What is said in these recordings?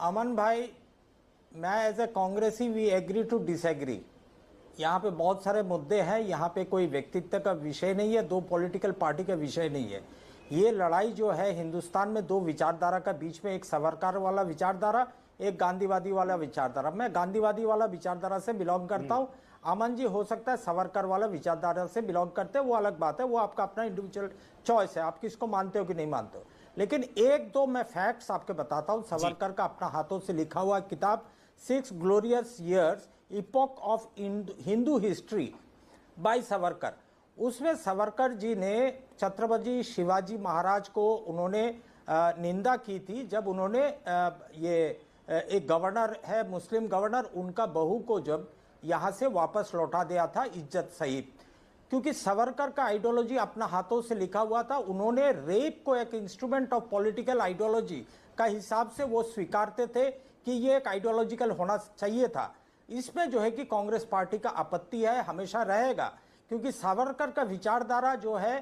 अमन भाई मैं as a कांग्रेसी वी एग्री टू डिसएग्री यहाँ पे बहुत सारे मुद्दे हैं यहाँ पे कोई व्यक्तित्व का विषय नहीं है दो पॉलिटिकल पार्टी का विषय नहीं है ये लड़ाई जो है हिंदुस्तान में दो विचारधारा का बीच में एक सवरकार वाला विचारधारा एक गांधीवादी वाला विचारधारा मैं गांधीवादी वाला विचारधारा से बिलोंग करता हम्म। हूँ अमन जी हो सकता है सावरकर वाला विचारधारा से बिलोंग करते हैं वो अलग बात है वो आपका अपना इंडिविजुअल चॉइस है आप किसको मानते हो कि नहीं मानते हो लेकिन एक दो मैं फैक्ट्स आपके बताता हूँ सावरकर का अपना हाथों से लिखा हुआ किताब six glorious years epoch of Hindu history by Savarkar उसमें सावरकर जी ने छत्रपति शिवाजी महाराज को उन्होंने निंदा की थी जब उन्होंने ये एक गवर्नर है मुस्लिम गवर्नर उनका बहू को जब यहाँ से वापस लौटा दिया था इज्जत सहित क्योंकि सवरकर का आइडियोलॉजी अपना हाथों से लिखा हुआ था उन्होंने रेप को एक इंस्ट्रूमेंट ऑफ पॉलिटिकल आइडियोलॉजी का हिसाब से वो स्वीकारते थे कि ये एक आइडियोलॉजिकल होना चाहिए था इसमें जो है कि कांग्रेस पार्टी का आपत्ति है हमेशा रहेगा क्योंकि सावरकर का विचारधारा जो है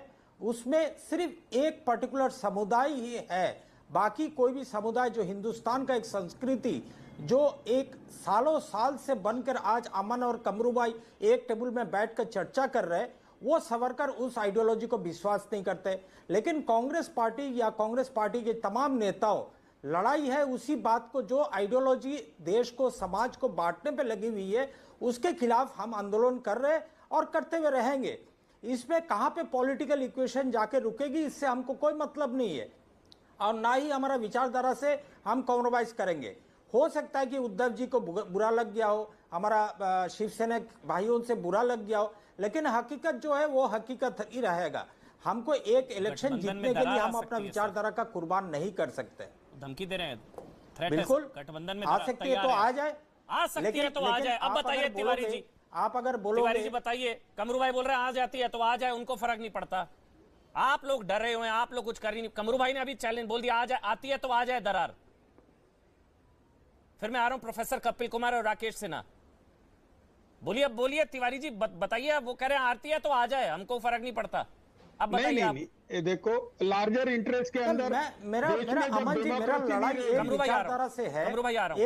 उसमें सिर्फ एक पर्टिकुलर समुदाय ही है बाकी कोई भी समुदाय जो हिंदुस्तान का एक संस्कृति जो एक सालों साल से बनकर आज अमन और कमरूबाई एक टेबल में बैठकर चर्चा कर रहे वो सवरकर उस आइडियोलॉजी को विश्वास नहीं करते लेकिन कांग्रेस पार्टी या कांग्रेस पार्टी के तमाम नेताओं लड़ाई है उसी बात को जो आइडियोलॉजी देश को समाज को बांटने पे लगी हुई है उसके खिलाफ हम आंदोलन कर रहे और करते हुए रहेंगे इसमें कहाँ पे पॉलिटिकल इक्वेशन जाके रुकेगी इससे हमको कोई मतलब नहीं है और ना ही हमारा विचारधारा से हम कॉम्प्रोमाइज करेंगे हो सकता है कि उद्धव जी को बुरा लग गया हो हमारा शिवसेना भाइयों से बुरा लग गया हो लेकिन हकीकत जो है वो हकीकत ही रहेगा हमको एक इलेक्शन जीतने के लिए हम अपना विचारधारा का कुर्बान नहीं कर सकते धमकी दे रहे हैं बिल्कुल गठबंधन में आ सकती है तो आ जाए आ सकती है तो आ जाए अब बताइए तिवारी जी आप अगर बोलो तिवारी जी बताइए कमरू भाई बोल रहे हैं आ जाती है तो आ जाए उनको फर्क नहीं पड़ता आप लोग डर रहे हुए आप लोग कुछ कर ही नहीं कमरू भाई ने अभी चैलेंज बोल दिया आ जाए आती है तो आ जाए दरार फिर मैं आ रहा हूं प्रोफेसर कपिल कुमार और राकेश सिन्हा बोलिए बोलिए तिवारी जी बताइए वो कह रहे हैं आती है तो आ जाए हमको फर्क नहीं पड़ता अब नहीं, नहीं, नहीं, देखो लार्जर इंटरेस्ट के अंदर मेरा मेरा अमन जी मेरा लड़ाई एक विचारधारा से है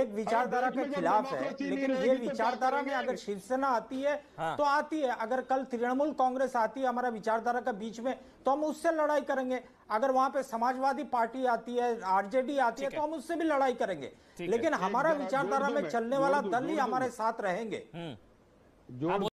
एक विचारधारा के खिलाफ है लेकिन ये विचारधारा में अगर शिवसेना आती है हाँ। तो आती है अगर कल तृणमूल कांग्रेस आती है हमारा विचारधारा के बीच में तो हम उससे लड़ाई करेंगे अगर वहां पे समाजवादी पार्टी आती है आरजेडी आती है तो हम उससे भी लड़ाई करेंगे लेकिन हमारा विचारधारा में चलने वाला दल ही हमारे साथ रहेंगे हम्म। जो